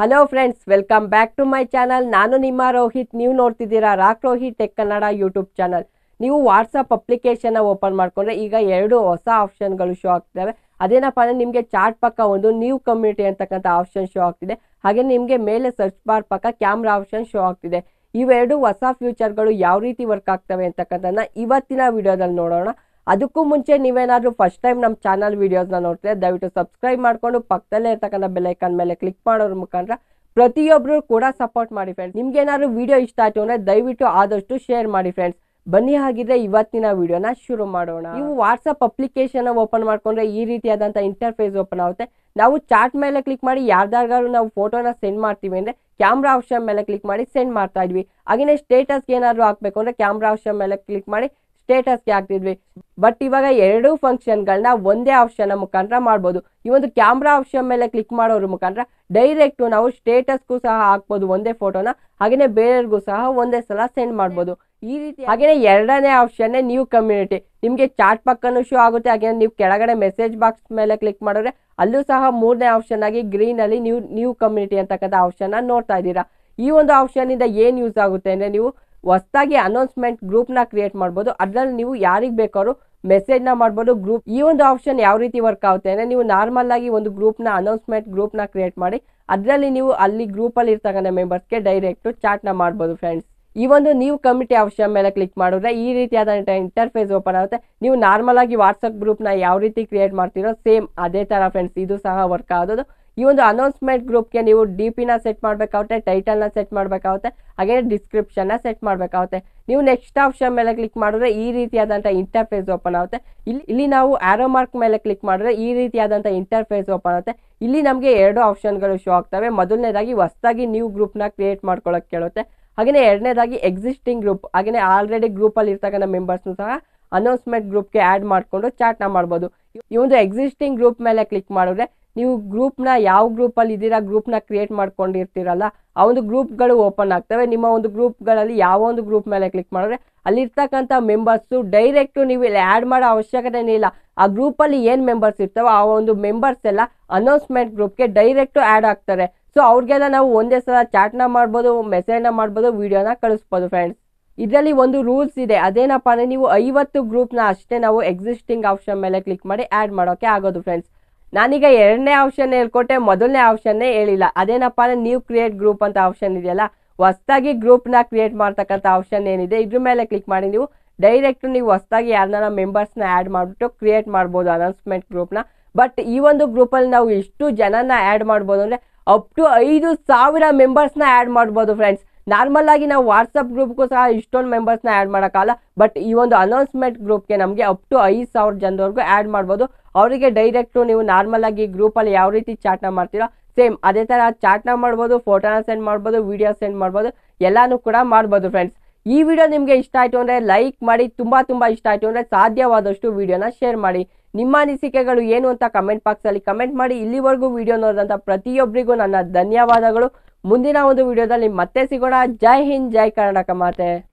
hello friends welcome back to my channel ನಾನು ನಿಮ್ಮ ರೋಹಿತ್ ನೀವು ನೋಡ್ತಿದ್ದೀರಾ rock Rohit tech Kannada YouTube channel ನೀವು ವಾಟ್ಸಪ್ ಅಪ್ಲಿಕೇಶನ್ನ ಓಪನ್ ಮಾಡಿಕೊಂಡ್ರೆ ಈಗ ಎರಡು ಹೊಸ ಆಪ್ಷನ್ಗಳು ಶೋ ಆಗ್ತವೆ ಅದೇನಪ್ಪ ಅಂದರೆ ನಿಮಗೆ ಚಾಟ್ ಪಕ್ಕ ಒಂದು ನ್ಯೂ ಕಮ್ಯುನಿಟಿ ಅಂತಕ್ಕಂಥ ಆಪ್ಷನ್ ಶೋ ಆಗ್ತಿದೆ ಹಾಗೆ ನಿಮಗೆ ಮೇಲೆ ಸರ್ಚ್ ಬಾರ್ ಪಕ್ಕ ಕ್ಯಾಮ್ರಾ ಆಪ್ಷನ್ ಶೋ ಆಗ್ತಿದೆ ಇವೆರಡು ಹೊಸ ಫ್ಯೂಚರ್ಗಳು ಯಾವ ರೀತಿ ವರ್ಕ್ ಆಗ್ತವೆ ಅಂತಕ್ಕಂಥದ್ದನ್ನ ಇವತ್ತಿನ ವಿಡಿಯೋದಲ್ಲಿ ನೋಡೋಣ ಅದಕ್ಕೂ ಮುಂಚೆ ನೀವೇನಾದರೂ ಫಸ್ಟ್ ಟೈಮ್ ನಮ್ಮ ಚಾನಲ್ ವೀಡಿಯೋಸ್ನ ನೋಡ್ತೀವಿ ದಯವಿಟ್ಟು ಸಬ್ಸ್ಕ್ರೈಬ್ ಮಾಡ್ಕೊಂಡು ಪಕ್ಕದಲ್ಲೇ ಇರ್ತಕ್ಕಂಥ ಬೆಲೈಕನ್ ಮೇಲೆ ಕ್ಲಿಕ್ ಮಾಡೋದ್ರ ಮುಖಾಂತರ ಪ್ರತಿಯೊಬ್ರು ಕೂಡ ಸಪೋರ್ಟ್ ಮಾಡಿ ಫ್ರೆಂಡ್ಸ್ ನಿಮ್ಗೆ ಏನಾದ್ರು ವಿಡಿಯೋ ಇಷ್ಟ ಆಯಿತು ಅಂದ್ರೆ ದಯವಿಟ್ಟು ಆದಷ್ಟು ಶೇರ್ ಮಾಡಿ ಫ್ರೆಂಡ್ಸ್ ಬನ್ನಿ ಹಾಗಿದ್ರೆ ಇವತ್ತಿನ ವಿಡಿಯೋನ ಶುರು ಮಾಡೋಣ ನೀವು ವಾಟ್ಸಪ್ ಅಪ್ಲಿಕೇಶನ್ ಓಪನ್ ಮಾಡ್ಕೊಂಡ್ರೆ ಈ ರೀತಿಯಾದಂಥ ಇಂಟರ್ಫೇಸ್ ಓಪನ್ ಆಗುತ್ತೆ ನಾವು ಚಾಟ್ ಮೇಲೆ ಕ್ಲಿಕ್ ಮಾಡಿ ಯಾರ್ದಾರು ನಾವು ಫೋಟೋನ ಸೆಂಡ್ ಮಾಡ್ತೀವಿ ಅಂದ್ರೆ ಕ್ಯಾಮ್ರಾ ಆಪ್ಷನ್ ಮೇಲೆ ಕ್ಲಿಕ್ ಮಾಡಿ ಸೆಂಡ್ ಮಾಡ್ತಾ ಇದ್ವಿ ಹಾಗೆಯೇ ಸ್ಟೇಟಸ್ ಏನಾದರೂ ಹಾಕ್ಬೇಕು ಅಂದ್ರೆ ಕ್ಯಾಮ್ರಾ ಆಪ್ಷನ್ ಮೇಲೆ ಕ್ಲಿಕ್ ಮಾಡಿ ಸ್ಟೇಟಸ್ಗೆ ಹಾಕ್ತಿದ್ವಿ ಬಟ್ ಇವಾಗ ಎರಡು ಫಂಕ್ಷನ್ಗಳನ್ನ ಒಂದೇ ಆಪ್ಷನ್ ಮುಖಾಂತರ ಮಾಡ್ಬೋದು ಈ ಒಂದು ಕ್ಯಾಮ್ರಾ ಆಪ್ಷನ್ ಮೇಲೆ ಕ್ಲಿಕ್ ಮಾಡೋರ ಮುಖಾಂತರ ಡೈರೆಕ್ಟ್ ನಾವು ಸ್ಟೇಟಸ್ಗೂ ಸಹ ಹಾಕ್ಬೋದು ಒಂದೇ ಫೋಟೋನ ಹಾಗೇನೆ ಬೇರೆಯವ್ರಿಗೂ ಸಹ ಒಂದೇ ಸಲ ಸೆಂಡ್ ಮಾಡ್ಬೋದು ಈ ರೀತಿ ಹಾಗೇನೆ ಎರಡನೇ ಆಪ್ಷನ್ನೇ ನ್ಯೂ ಕಮ್ಯುನಿಟಿ ನಿಮಗೆ ಚಾಟ್ ಪಕ್ಕನೂ ಶೋ ಆಗುತ್ತೆ ಹಾಗೆ ನೀವು ಕೆಳಗಡೆ ಮೆಸೇಜ್ ಬಾಕ್ಸ್ ಮೇಲೆ ಕ್ಲಿಕ್ ಮಾಡಿದ್ರೆ ಅಲ್ಲೂ ಸಹ ಮೂರನೇ ಆಪ್ಷನ್ ಆಗಿ ಗ್ರೀನಲ್ಲಿ ನ್ಯೂ ನ್ಯೂ ಕಮ್ಯುನಿಟಿ ಅಂತಕ್ಕಂಥ ಆಪ್ಷನ್ನ ನೋಡ್ತಾ ಇದ್ದೀರಾ ಈ ಒಂದು ಆಪ್ಷನ್ ಇಂದ ಏನು ಯೂಸ್ ಆಗುತ್ತೆ ಅಂದರೆ ನೀವು ಹೊಸದಾಗಿ ಅನೌನ್ಸ್ಮೆಂಟ್ ಗ್ರೂಪ್ನ ಕ್ರಿಯೇಟ್ ಮಾಡ್ಬೋದು ಅದರಲ್ಲಿ ನೀವು ಯಾರಿಗೆ ಬೇಕಾದ್ರೂ ಮೆಸೇಜ್ನ ಮಾಡ್ಬೋದು ಗ್ರೂಪ್ ಈ ಒಂದು ಆಪ್ಷನ್ ಯಾವ ರೀತಿ ವರ್ಕ್ ಆಗುತ್ತೆ ಅಂದರೆ ನೀವು ನಾರ್ಮಲ್ ಆಗಿ ಒಂದು ಗ್ರೂಪ್ನ ಅನೌನ್ಸ್ಮೆಂಟ್ ಗ್ರೂಪ್ನ ಕ್ರಿಯೇಟ್ ಮಾಡಿ ಅದರಲ್ಲಿ ನೀವು ಅಲ್ಲಿ ಗ್ರೂಪಲ್ಲಿ ಇರ್ತಕ್ಕಂಥ ಮೆಂಬರ್ಸ್ಗೆ ಡೈರೆಕ್ಟು ಚಾಟ್ನ ಮಾಡ್ಬೋದು ಫ್ರೆಂಡ್ಸ್ ಈ ಒಂದು ನೀವು ಕಮಿಟಿ ಆಪ್ಷನ್ ಮೇಲೆ ಕ್ಲಿಕ್ ಮಾಡಿದ್ರೆ ಈ ರೀತಿಯಾದಂಥ ಇಂಟರ್ಫೇಸ್ ಓಪನ್ ಆಗುತ್ತೆ ನೀವು ನಾರ್ಮಲ್ ಆಗಿ ವಾಟ್ಸಪ್ ಗ್ರೂಪ್ನ ಯಾವ ರೀತಿ ಕ್ರಿಯೇಟ್ ಮಾಡ್ತೀರೋ ಸೇಮ್ ಅದೇ ಥರ ಫ್ರೆಂಡ್ಸ್ ಇದು ಸಹ ವರ್ಕ್ ಆಗೋದು ಈ ಒಂದು ಅನೌನ್ಸ್ಮೆಂಟ್ ಗ್ರೂಪ್ಗೆ ನೀವು ಡಿ ಪಿನ ಸೆಟ್ ಮಾಡಬೇಕಾಗುತ್ತೆ ಟೈಟಲ್ನ ಸೆಟ್ ಮಾಡಬೇಕಾಗುತ್ತೆ ಹಾಗೆ ಡಿಸ್ಕ್ರಿಪ್ಷನ್ನ ಸೆಟ್ ಮಾಡಬೇಕಾಗುತ್ತೆ ನೀವು ನೆಕ್ಸ್ಟ್ ಆಪ್ಷನ್ ಮೇಲೆ ಕ್ಲಿಕ್ ಮಾಡಿದ್ರೆ ಈ ರೀತಿಯಾದಂಥ ಇಂಟರ್ಫೇಸ್ ಓಪನ್ ಆಗುತ್ತೆ ಇಲ್ಲಿ ಇಲ್ಲಿ ನಾವು ಆರೋ ಮಾರ್ಕ್ ಮೇಲೆ ಕ್ಲಿಕ್ ಮಾಡಿದ್ರೆ ಈ ರೀತಿಯಾದಂಥ ಇಂಟರ್ಫೇಸ್ ಓಪನ್ ಆಗುತ್ತೆ ಇಲ್ಲಿ ನಮಗೆ ಎರಡು ಆಪ್ಷನ್ಗಳು ಶೋ ಆಗ್ತವೆ ಮೊದಲನೇದಾಗಿ ಹೊಸದಾಗಿ ನ್ಯೂ ಗ್ರೂಪ್ನ ಕ್ರಿಯೇಟ್ ಮಾಡ್ಕೊಳ್ಳೋಕೆ ಕೇಳುತ್ತೆ ಹಾಗೆಯೇ ಎರಡನೇದಾಗಿ ಎಕ್ಸಿಸ್ಟಿಂಗ್ ಗ್ರೂಪ್ ಹಾಗೆಯೇ ಆಲ್ರೆಡಿ ಗ್ರೂಪಲ್ಲಿ ಇರ್ತಕ್ಕಂಥ ಮೆಂಬರ್ಸ್ನು ಸಹ ಅನೌನ್ಸ್ಮೆಂಟ್ ಗ್ರೂಪ್ಗೆ ಆ್ಯಡ್ ಮಾಡಿಕೊಂಡು ಚಾಟ್ನ ಮಾಡ್ಬೋದು ಈ ಒಂದು ಎಕ್ಸಿಸ್ಟಿಂಗ್ ಗ್ರೂಪ್ ಮೇಲೆ ಕ್ಲಿಕ್ ಮಾಡಿದ್ರೆ ನೀವು ಗ್ರೂಪ್ನ ಯಾವ ಗ್ರೂಪಲ್ಲಿ ಇದ್ದೀರಾ ಗ್ರೂಪ್ನ ಕ್ರಿಯೇಟ್ ಮಾಡ್ಕೊಂಡಿರ್ತೀರಲ್ಲ ಆ ಒಂದು ಗ್ರೂಪ್ಗಳು ಓಪನ್ ಆಗ್ತವೆ ನಿಮ್ಮ ಒಂದು ಗ್ರೂಪ್ಗಳಲ್ಲಿ ಯಾವ ಒಂದು ಗ್ರೂಪ್ ಮೇಲೆ ಕ್ಲಿಕ್ ಮಾಡಿದ್ರೆ ಅಲ್ಲಿರ್ತಕ್ಕಂಥ ಮೆಂಬರ್ಸು ಡೈರೆಕ್ಟು ನೀವು ಇಲ್ಲಿ ಆ್ಯಡ್ ಮಾಡೋ ಅವಶ್ಯಕತೆನೇ ಇಲ್ಲ ಆ ಗ್ರೂಪಲ್ಲಿ ಏನು ಮೆಂಬರ್ಸ್ ಇರ್ತವೋ ಆ ಒಂದು ಮೆಂಬರ್ಸ್ ಎಲ್ಲ ಅನೌನ್ಸ್ಮೆಂಟ್ ಗ್ರೂಪ್ಗೆ ಡೈರೆಕ್ಟು ಆ್ಯಡ್ ಆಗ್ತಾರೆ ಸೊ ಅವ್ರಿಗೆಲ್ಲ ನಾವು ಒಂದೇ ಸಲ ಚಾಟ್ನ ಮಾಡ್ಬೋದು ಮೆಸೇಜ್ನ ಮಾಡ್ಬೋದು ವೀಡಿಯೋನ ಕಳಿಸ್ಬೋದು ಫ್ರೆಂಡ್ಸ್ ಇದರಲ್ಲಿ ಒಂದು ರೂಲ್ಸ್ ಇದೆ ಅದೇನಪ್ಪ ಅಂದರೆ ನೀವು ಐವತ್ತು ಗ್ರೂಪ್ನ ಅಷ್ಟೇ ನಾವು ಎಕ್ಸಿಸ್ಟಿಂಗ್ ಆಪ್ಷನ್ ಮೇಲೆ ಕ್ಲಿಕ್ ಮಾಡಿ ಆ್ಯಡ್ ಮಾಡೋಕ್ಕೆ ಆಗೋದು ಫ್ರೆಂಡ್ಸ್ ನಾನೀಗ ಎರಡನೇ ಆಪ್ಷನ್ ಹೇಳ್ಕೊಟ್ಟೆ ಮೊದಲನೇ ಆಪ್ಷನ್ನೇ ಹೇಳಿಲ್ಲ ಅದೇನಪ್ಪ ಅಂದರೆ ನೀವು ಕ್ರಿಯೇಟ್ ಗ್ರೂಪ್ ಅಂತ ಆಪ್ಷನ್ ಇದೆಯಲ್ಲ ಹೊಸದಾಗಿ ಗ್ರೂಪ್ನ ಕ್ರಿಯೇಟ್ ಮಾಡ್ತಕ್ಕಂಥ ಆಪ್ಷನ್ ಏನಿದೆ ಇದ್ರ ಮೇಲೆ ಕ್ಲಿಕ್ ಮಾಡಿ ನೀವು ಡೈರೆಕ್ಟ್ ನೀವು ಹೊಸದಾಗಿ ಯಾರನ್ನ ಮೆಂಬರ್ಸ್ನ ಆ್ಯಡ್ ಮಾಡಿಬಿಟ್ಟು ಕ್ರಿಯೇಟ್ ಮಾಡ್ಬೋದು ಅನೌನ್ಸ್ಮೆಂಟ್ ಗ್ರೂಪ್ನ ಬಟ್ ಈ ಒಂದು ಗ್ರೂಪಲ್ಲಿ ನಾವು ಎಷ್ಟು ಜನನ ಆ್ಯಡ್ ಮಾಡ್ಬೋದು ಅಂದರೆ ಅಪ್ ಟು ಐದು ಸಾವಿರ ಮೆಂಬರ್ಸ್ನ ಆ್ಯಡ್ ಮಾಡ್ಬೋದು ಫ್ರೆಂಡ್ಸ್ ನಾರ್ಮಲ್ ಆಗಿ ನಾವು ವಾಟ್ಸಪ್ ಗ್ರೂಪ್ಗೂ ಸಹ ಇಷ್ಟೊಂದು ಮೆಂಬರ್ಸ್ನ ಆ್ಯಡ್ ಮಾಡೋಕ್ಕಾಗಲ್ಲ ಬಟ್ ಈ ಒಂದು ಅನೌನ್ಸ್ಮೆಂಟ್ ಗ್ರೂಪ್ಗೆ ನಮಗೆ ಅಪ್ ಟು ಐದು ಸಾವಿರ ಜನದವರೆಗೂ ಆ್ಯಡ್ ಮಾಡ್ಬೋದು ಅವರಿಗೆ ಡೈರೆಕ್ಟು ನೀವು ನಾರ್ಮಲ್ ಆಗಿ ಗ್ರೂಪಲ್ಲಿ ಯಾವ ರೀತಿ ಚಾಟ್ನ ಮಾಡ್ತೀರೋ ಸೇಮ್ ಅದೇ ಥರ ಚಾಟ್ನ ಮಾಡ್ಬೋದು ಫೋಟೋನ ಸೆಂಡ್ ಮಾಡ್ಬೋದು ವಿಡಿಯೋ ಸೆಂಡ್ ಮಾಡ್ಬೋದು ಎಲ್ಲನೂ ಕೂಡ ಮಾಡ್ಬೋದು ಫ್ರೆಂಡ್ಸ್ ಈ ವಿಡಿಯೋ ನಿಮಗೆ ಇಷ್ಟ ಆಯಿತು ಅಂದರೆ ಲೈಕ್ ಮಾಡಿ ತುಂಬ ತುಂಬ ಇಷ್ಟ ಆಯಿತು ಅಂದರೆ ಸಾಧ್ಯವಾದಷ್ಟು ವಿಡಿಯೋನ ಶೇರ್ ಮಾಡಿ ನಿಮ್ಮ ಅನಿಸಿಕೆಗಳು ಏನು ಅಂತ ಕಮೆಂಟ್ ಬಾಕ್ಸಲ್ಲಿ ಕಮೆಂಟ್ ಮಾಡಿ ಇಲ್ಲಿವರೆಗೂ ವಿಡಿಯೋ ನೋಡಿದಂಥ ಪ್ರತಿಯೊಬ್ಬರಿಗೂ ನನ್ನ ಧನ್ಯವಾದಗಳು ಮುಂದಿನ ಒಂದು ವಿಡಿಯೋದಲ್ಲಿ ಮತ್ತೆ ಸಿಗೋಣ ಜೈ ಹಿಂದ್ ಜೈ ಕರ್ನಾಟಕ ಮಾತೆ